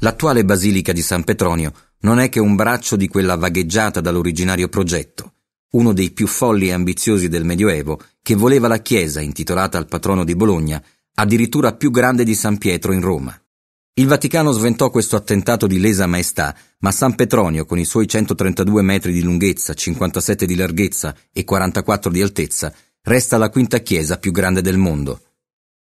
L'attuale basilica di San Petronio non è che un braccio di quella vagheggiata dall'originario progetto, uno dei più folli e ambiziosi del Medioevo, che voleva la chiesa intitolata al patrono di Bologna, addirittura più grande di San Pietro in Roma. Il Vaticano sventò questo attentato di lesa maestà, ma San Petronio, con i suoi 132 metri di lunghezza, 57 di larghezza e 44 di altezza, resta la quinta chiesa più grande del mondo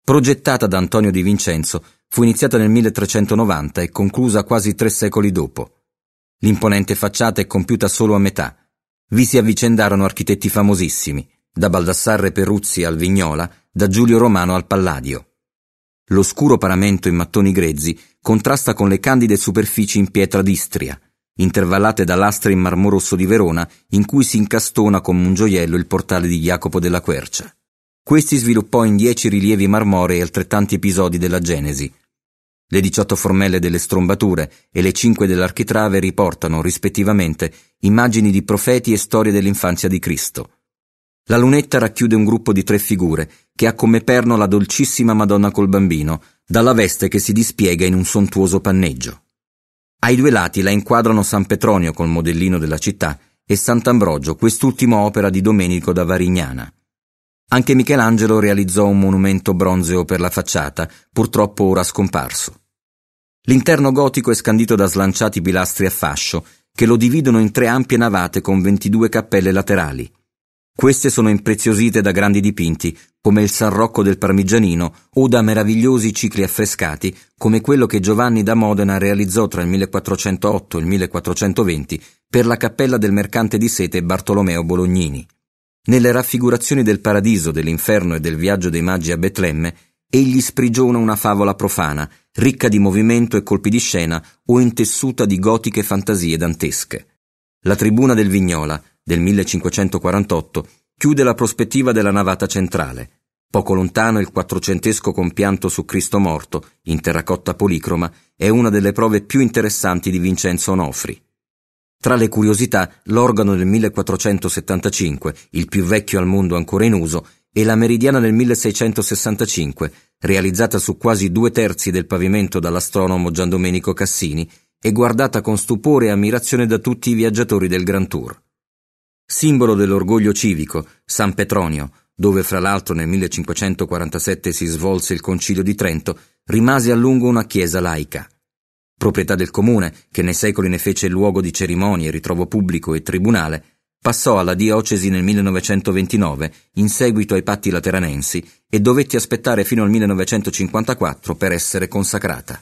progettata da Antonio di Vincenzo, fu iniziata nel 1390 e conclusa quasi tre secoli dopo. L'imponente facciata è compiuta solo a metà. Vi si avvicendarono architetti famosissimi, da Baldassarre Peruzzi al Vignola, da Giulio Romano al Palladio. L'oscuro paramento in mattoni grezzi contrasta con le candide superfici in pietra d'Istria, intervallate da lastre in marmo rosso di Verona, in cui si incastona come un gioiello il portale di Jacopo della Quercia. Questi sviluppò in dieci rilievi marmorei altrettanti episodi della Genesi. Le diciotto formelle delle strombature e le cinque dell'architrave riportano, rispettivamente, immagini di profeti e storie dell'infanzia di Cristo. La lunetta racchiude un gruppo di tre figure, che ha come perno la dolcissima Madonna col bambino, dalla veste che si dispiega in un sontuoso panneggio. Ai due lati la inquadrano San Petronio col modellino della città e Sant'Ambrogio, quest'ultima opera di Domenico da Varignana. Anche Michelangelo realizzò un monumento bronzeo per la facciata, purtroppo ora scomparso. L'interno gotico è scandito da slanciati pilastri a fascio, che lo dividono in tre ampie navate con 22 cappelle laterali. Queste sono impreziosite da grandi dipinti, come il San Rocco del Parmigianino, o da meravigliosi cicli affrescati, come quello che Giovanni da Modena realizzò tra il 1408 e il 1420 per la cappella del mercante di sete Bartolomeo Bolognini nelle raffigurazioni del paradiso, dell'inferno e del viaggio dei magi a Betlemme, egli sprigiona una favola profana, ricca di movimento e colpi di scena o intessuta di gotiche fantasie dantesche. La tribuna del Vignola, del 1548, chiude la prospettiva della navata centrale. Poco lontano il quattrocentesco compianto su Cristo morto, in terracotta policroma, è una delle prove più interessanti di Vincenzo Onofri. Tra le curiosità, l'organo del 1475, il più vecchio al mondo ancora in uso, e la meridiana del 1665, realizzata su quasi due terzi del pavimento dall'astronomo Giandomenico Cassini e guardata con stupore e ammirazione da tutti i viaggiatori del Grand Tour. Simbolo dell'orgoglio civico, San Petronio, dove fra l'altro nel 1547 si svolse il Concilio di Trento, rimase a lungo una chiesa laica proprietà del comune, che nei secoli ne fece luogo di cerimonie, ritrovo pubblico e tribunale, passò alla diocesi nel 1929 in seguito ai patti lateranensi e dovetti aspettare fino al 1954 per essere consacrata.